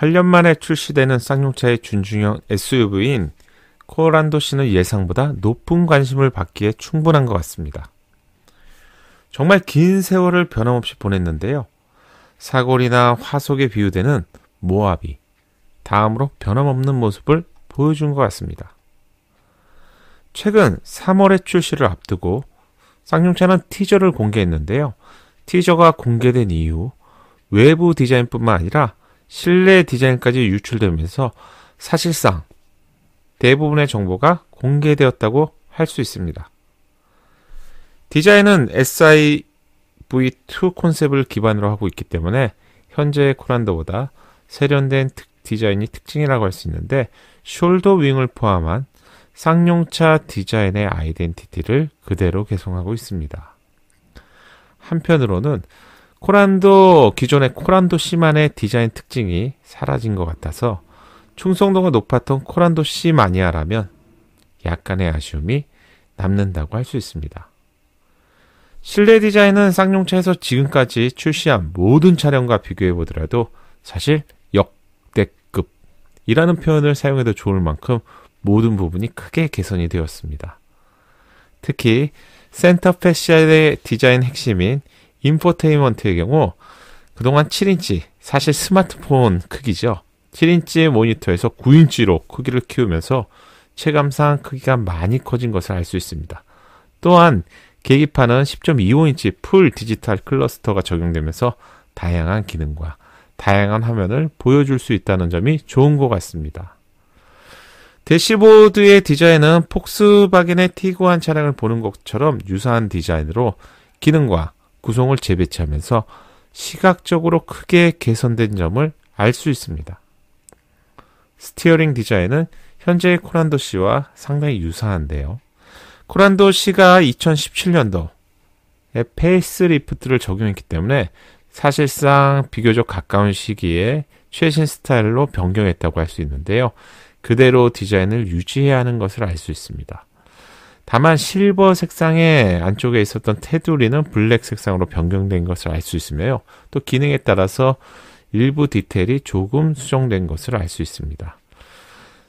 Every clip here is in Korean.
8년 만에 출시되는 쌍용차의 준중형 SUV인 코란도 씨는 예상보다 높은 관심을 받기에 충분한 것 같습니다. 정말 긴 세월을 변함없이 보냈는데요. 사골이나 화석에 비유되는 모압이 다음으로 변함없는 모습을 보여준 것 같습니다. 최근 3월에 출시를 앞두고 쌍용차는 티저를 공개했는데요. 티저가 공개된 이후 외부 디자인뿐만 아니라 실내 디자인까지 유출되면서 사실상 대부분의 정보가 공개되었다고 할 수 있습니다. 디자인은 SIV2 콘셉트를 기반으로 하고 있기 때문에 현재의 코란더보다 세련된 특, 디자인이 특징이라고 할 수 있는데 숄더 윙을 포함한 쌍용차 디자인의 아이덴티티를 그대로 개성하고 있습니다. 한편으로는 코란도 기존의 코란도 C만의 디자인 특징이 사라진 것 같아서 충성도가 높았던 코란도 C 마니아라면 약간의 아쉬움이 남는다고 할 수 있습니다. 실내 디자인은 쌍용차에서 지금까지 출시한 모든 차량과 비교해 보더라도 사실 역대급이라는 표현을 사용해도 좋을 만큼 모든 부분이 크게 개선이 되었습니다. 특히 센터페시아의 디자인 핵심인 인포테인먼트의 경우 그동안 7인치, 사실 스마트폰 크기죠. 7인치 의 모니터에서 9인치로 크기를 키우면서 체감상 크기가 많이 커진 것을 알 수 있습니다. 또한 계기판은 10.25인치 풀 디지털 클러스터가 적용되면서 다양한 기능과 다양한 화면을 보여줄 수 있다는 점이 좋은 것 같습니다. 대시보드의 디자인은 폭스바겐의 티구한 차량을 보는 것처럼 유사한 디자인으로 기능과 구성을 재배치하면서 시각적으로 크게 개선된 점을 알 수 있습니다. 스티어링 디자인은 현재의 코란도 씨와 상당히 유사한데요. 코란도 씨가 2017년도에 페이스리프트를 적용했기 때문에 사실상 비교적 가까운 시기에 최신 스타일로 변경했다고 할 수 있는데요. 그대로 디자인을 유지해야 하는 것을 알 수 있습니다. 다만 실버 색상의 안쪽에 있었던 테두리는 블랙 색상으로 변경된 것을 알 수 있으며요. 또 기능에 따라서 일부 디테일이 조금 수정된 것을 알 수 있습니다.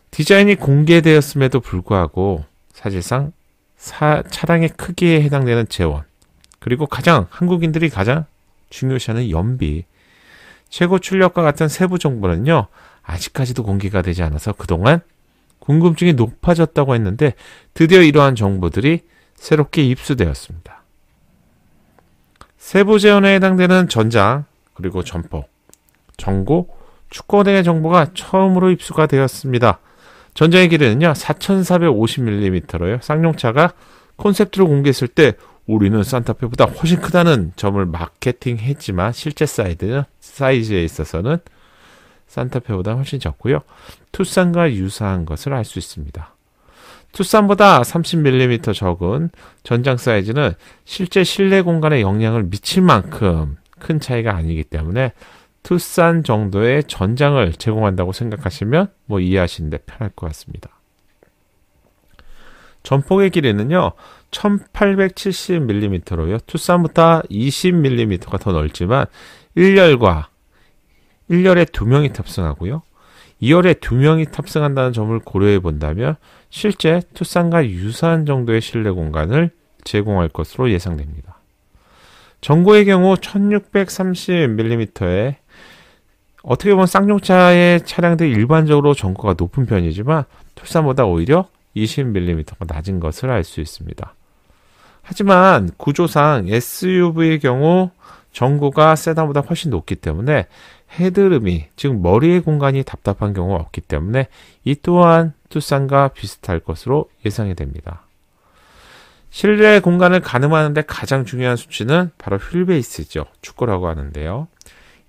디자인이 공개되었음에도 불구하고 사실상 사, 차량의 크기에 해당되는 재원 그리고 가장 한국인들이 가장 중요시하는 연비 최고 출력과 같은 세부 정보는요 아직까지도 공개가 되지 않아서 그동안 궁금증이 높아졌다고 했는데 드디어 이러한 정보들이 새롭게 입수되었습니다. 세부 재원에 해당되는 전장, 그리고 전폭, 전고, 축구 등의 정보가 처음으로 입수가 되었습니다. 전장의 길이는요, 4,450mm로요. 쌍용차가 콘셉트로 공개했을 때 우리는 산타페보다 훨씬 크다는 점을 마케팅했지만 실제 사이드, 사이즈에 있어서는 산타페보다 훨씬 적고요. 투싼과 유사한 것을 알 수 있습니다. 투싼보다 30mm 적은 전장 사이즈는 실제 실내 공간에 영향을 미칠 만큼 큰 차이가 아니기 때문에 투싼 정도의 전장을 제공한다고 생각하시면 뭐 이해하시는데 편할 것 같습니다. 전폭의 길이는요, 1870mm로요, 투싼보다 20mm가 더 넓지만, 1열과 1열에 2명이 탑승하고요. 2열에 2명이 탑승한다는 점을 고려해 본다면 실제 투싼과 유사한 정도의 실내 공간을 제공할 것으로 예상됩니다. 전고의 경우 1630mm에 어떻게 보면 쌍용차의 차량들이 일반적으로 전고가 높은 편이지만 투싼보다 오히려 20mm가 낮은 것을 알 수 있습니다. 하지만 구조상 SUV의 경우 전구가 세단보다 훨씬 높기 때문에 헤드룸이 지금 머리의 공간이 답답한 경우가 없기 때문에 이 또한 투싼과 비슷할 것으로 예상이 됩니다. 실내 공간을 가늠하는데 가장 중요한 수치는 바로 휠베이스죠. 축구라고 하는데요.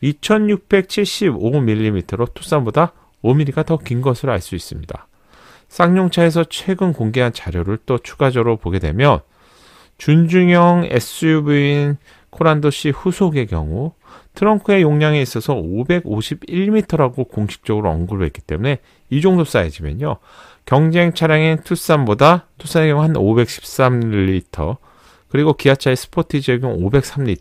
2675mm로 투싼보다 5mm가 더 긴 것으로 알 수 있습니다. 쌍용차에서 최근 공개한 자료를 또 추가적으로 보게 되면 준중형 SUV인 코란도시 후속의 경우 트렁크의 용량에 있어서 551m라고 공식적으로 언급을 했기 때문에 이 정도 사이즈면요. 경쟁 차량인 투싼보다 투싼의 경우 한5 1 3 l 그리고 기아차의 스포티지의 경우 5 0 3 l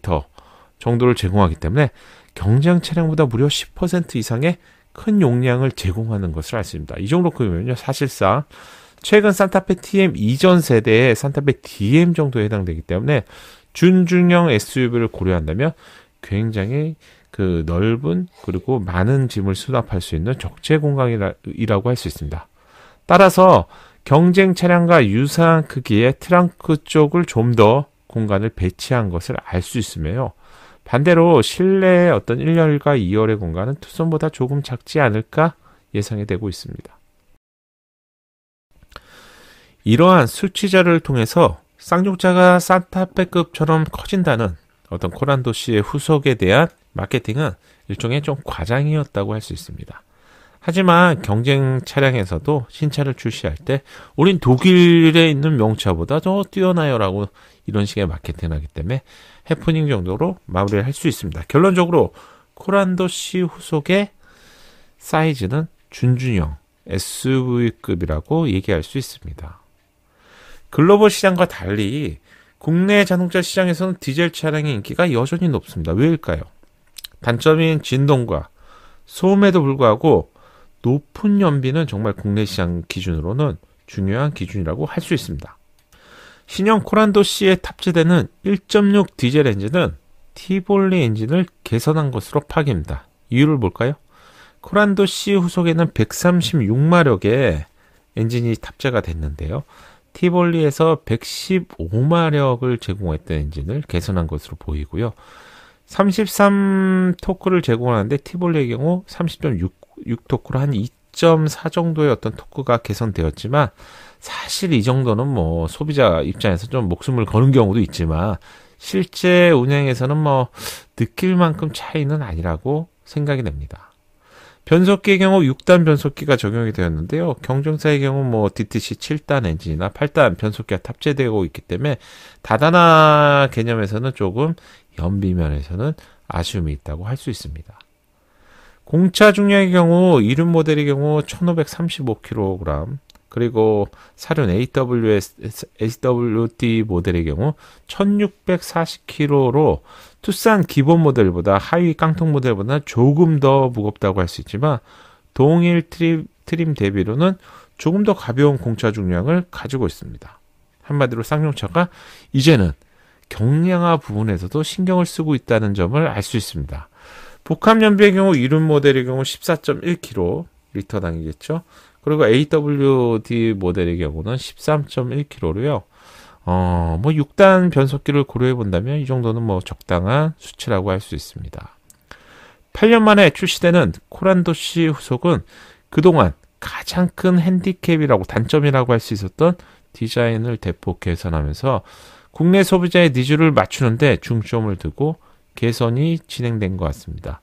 정도를 제공하기 때문에 경쟁 차량보다 무려 10% 이상의 큰 용량을 제공하는 것을 알 수 있습니다. 이 정도 크면요. 사실상 최근 산타페 TM 이전 세대의 산타페 DM 정도에 해당되기 때문에 준중형 SUV를 고려한다면 굉장히 그 넓은 그리고 많은 짐을 수납할 수 있는 적재 공간이라고 할 수 있습니다. 따라서 경쟁 차량과 유사한 크기의 트렁크 쪽을 좀 더 공간을 배치한 것을 알 수 있으며요. 반대로 실내의 어떤 1열과 2열의 공간은 투썸보다 조금 작지 않을까 예상이 되고 있습니다. 이러한 수치자를 통해서 쌍용차가 산타페급처럼 커진다는 어떤 코란도 씨의 후속에 대한 마케팅은 일종의 좀 과장이었다고 할 수 있습니다. 하지만 경쟁 차량에서도 신차를 출시할 때 우린 독일에 있는 명차보다 더 뛰어나요라고 이런 식의 마케팅을 하기 때문에 해프닝 정도로 마무리를 할 수 있습니다. 결론적으로 코란도 씨 후속의 사이즈는 준준형 SUV급이라고 얘기할 수 있습니다. 글로벌 시장과 달리 국내 자동차 시장에서는 디젤 차량의 인기가 여전히 높습니다. 왜일까요? 단점인 진동과 소음에도 불구하고 높은 연비는 정말 국내 시장 기준으로는 중요한 기준이라고 할 수 있습니다. 신형 코란도 C에 탑재되는 1.6 디젤 엔진은 티볼리 엔진을 개선한 것으로 파기입니다. 이유를 볼까요? 코란도 C 후속에는 136마력의 엔진이 탑재가 됐는데요. 티볼리에서 115마력을 제공했던 엔진을 개선한 것으로 보이고요. 33 토크를 제공하는데 티볼리의 경우 30.6 토크로 한 2.4 정도의 어떤 토크가 개선되었지만 사실 이 정도는 뭐 소비자 입장에서 좀 목숨을 거는 경우도 있지만 실제 운행에서는 뭐 느낄 만큼 차이는 아니라고 생각이 됩니다. 변속기의 경우 6단 변속기가 적용이 되었는데요. 경정사의 경우 뭐 DTC 7단 엔진이나 8단 변속기가 탑재되고 있기 때문에 다단화 개념에서는 조금 연비면에서는 아쉬움이 있다고 할 수 있습니다. 공차 중량의 경우 이륜 모델의 경우 1535kg 그리고 사륜 AWS, AWD 모델의 경우 1640kg로 투싼 기본 모델보다 하위 깡통 모델보다 조금 더 무겁다고 할 수 있지만 동일 트림, 트림 대비로는 조금 더 가벼운 공차 중량을 가지고 있습니다. 한마디로 쌍용차가 이제는 경량화 부분에서도 신경을 쓰고 있다는 점을 알 수 있습니다. 복합연비의 경우 이륜 모델의 경우 14.1kg 리터당이겠죠. 그리고 AWD 모델의 경우는 13.1kg로요. 어, 뭐 6단 변속기를 고려해 본다면 이 정도는 뭐 적당한 수치라고 할 수 있습니다. 8년 만에 출시되는 코란도시 후속은 그동안 가장 큰 핸디캡이라고 단점이라고 할 수 있었던 디자인을 대폭 개선하면서 국내 소비자의 니즈를 맞추는데 중점을 두고 개선이 진행된 것 같습니다.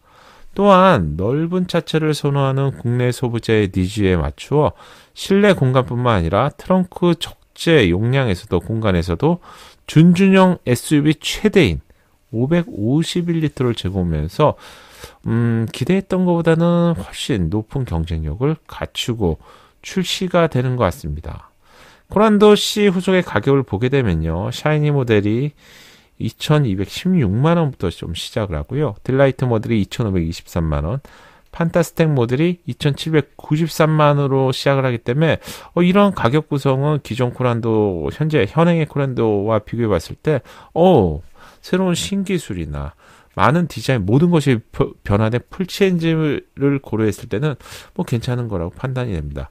또한 넓은 차체를 선호하는 국내 소비자의 니즈에 맞추어 실내 공간뿐만 아니라 트렁크 적 실제 용량에서도 공간에서도 준준형 SUV 최대인 551리터를 제공하면서 음, 기대했던 것보다는 훨씬 높은 경쟁력을 갖추고 출시가 되는 것 같습니다. 코란도 C 후속의 가격을 보게 되면요. 샤이니 모델이 2,216만원부터 좀 시작을 하고요. 딜라이트 모델이 2,523만원, 판타스텍 모델이 2,793만으로 시작을 하기 때문에 어, 이런 가격 구성은 기존 코란도 현재 현행의 코란도와 비교해 봤을 때 어, 새로운 신기술이나 많은 디자인 모든 것이 변화된 풀체인지를 고려했을 때는 뭐 괜찮은 거라고 판단이 됩니다.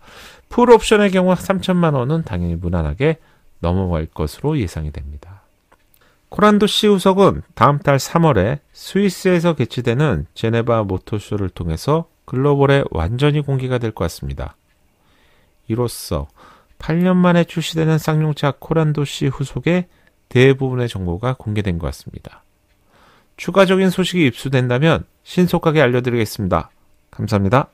풀 옵션의 경우 3천만 원은 당연히 무난하게 넘어갈 것으로 예상이 됩니다. 코란도 씨우석은 다음 달 3월에 스위스에서 개최되는 제네바 모터쇼를 통해서 글로벌에 완전히 공개가 될 것 같습니다. 이로써 8년 만에 출시되는 쌍용차 코란도 씨 후속의 대부분의 정보가 공개된 것 같습니다. 추가적인 소식이 입수된다면 신속하게 알려드리겠습니다. 감사합니다.